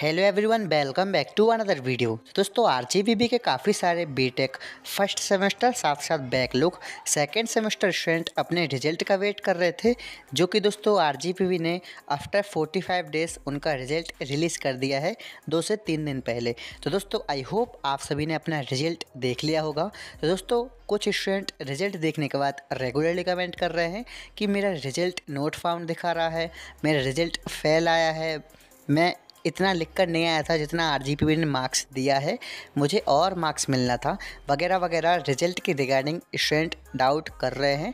hello everyone welcome back to another video दोस्तों आर के काफ़ी सारे बीटेक फर्स्ट सेमेस्टर साथ साथ बैकलुक सेकेंड सेमेस्टर स्टूडेंट अपने रिजल्ट का वेट कर रहे थे जो कि दोस्तों आर ने आफ्टर 45 डेज उनका रिजल्ट रिलीज़ कर दिया है दो से तीन दिन पहले तो दोस्तों आई होप आप सभी ने अपना रिजल्ट देख लिया होगा तो दोस्तों कुछ स्टूडेंट रिजल्ट देखने के बाद रेगुलरली कमेंट कर रहे हैं कि मेरा रिजल्ट नोट फाउंड दिखा रहा है मेरा रिजल्ट फेल आया है मैं इतना लिख कर नहीं आया था जितना आर ने मार्क्स दिया है मुझे और मार्क्स मिलना था वगैरह वगैरह रिजल्ट की रिगार्डिंग स्टूडेंट डाउट कर रहे हैं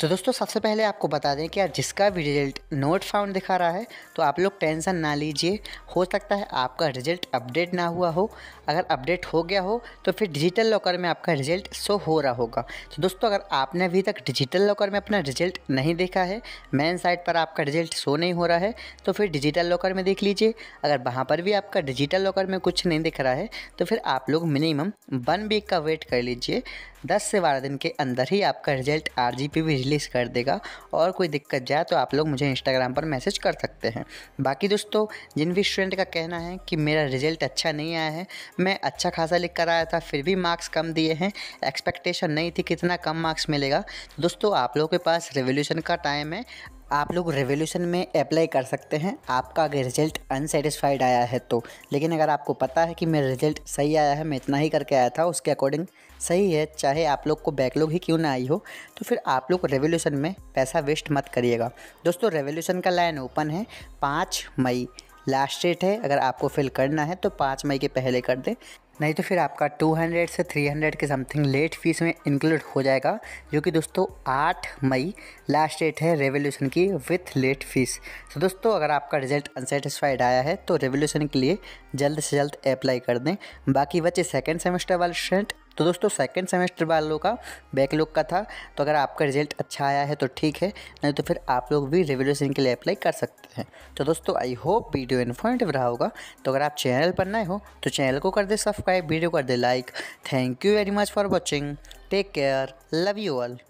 तो दोस्तों सबसे पहले आपको बता दें कि जिसका भी रिजल्ट नोट फाउंड दिखा रहा है तो आप लोग टेंशन ना लीजिए हो सकता है आपका रिजल्ट अपडेट ना हुआ हो अगर अपडेट हो गया हो तो फिर डिजिटल लॉकर में आपका रिजल्ट शो हो रहा होगा तो दोस्तों अगर आपने अभी तक डिजिटल लॉकर में अपना रिजल्ट नहीं देखा है मेन साइट पर आपका रिजल्ट शो नहीं हो रहा है तो फिर डिजिटल लॉकर में देख लीजिए अगर वहाँ पर भी आपका डिजिटल लॉकर में कुछ नहीं दिख रहा है तो फिर आप लोग मिनिमम वन वीक का वेट कर लीजिए दस से बारह दिन के अंदर ही आपका रिजल्ट आर जी रिलीज़ कर देगा और कोई दिक्कत जाए तो आप लोग मुझे इंस्टाग्राम पर मैसेज कर सकते हैं बाकी दोस्तों जिन भी स्टूडेंट का कहना है कि मेरा रिजल्ट अच्छा नहीं आया है मैं अच्छा खासा लिख कर आया था फिर भी मार्क्स कम दिए हैं एक्सपेक्टेशन नहीं थी कितना कम मार्क्स मिलेगा दोस्तों आप लोगों के पास रेवोल्यूशन का टाइम है आप लोग रेवोल्यूशन में अप्लाई कर सकते हैं आपका अगर रिजल्ट अनसेटिस्फाइड आया है तो लेकिन अगर आपको पता है कि मेरा रिजल्ट सही आया है मैं इतना ही करके आया था उसके अकॉर्डिंग सही है चाहे आप लोग को बैकलॉग ही क्यों ना आई हो तो फिर आप लोग रेवोल्यूशन में पैसा वेस्ट मत करिएगा दोस्तों रेवोल्यूशन का लाइन ओपन है पाँच मई लास्ट डेट है अगर आपको फिल करना है तो पाँच मई के पहले कर दें नहीं तो फिर आपका 200 से 300 के समथिंग लेट फीस में इंक्लूड हो जाएगा जो कि दोस्तों 8 मई लास्ट डेट है रेवोल्यूशन की विथ लेट फीस तो दोस्तों अगर आपका रिजल्ट अनसेटिस्फाइड आया है तो रेवोल्यूशन के लिए जल्द से जल्द अप्लाई कर दें बाकी बच्चे सेकेंड सेमेस्टर वाले स्टूडेंट तो दोस्तों सेकंड सेमेस्टर वालों का बैकलॉग का था तो अगर आपका रिजल्ट अच्छा आया है तो ठीक है नहीं तो फिर आप लोग भी रिवोल्यूशन के लिए अप्लाई कर सकते हैं तो दोस्तों आई होप वीडियो इन्फॉर्मेटिव रहा होगा तो अगर आप चैनल पर नए हो तो चैनल को कर दे सब्सक्राइब वीडियो कर दे like thank you very much for watching take care love you all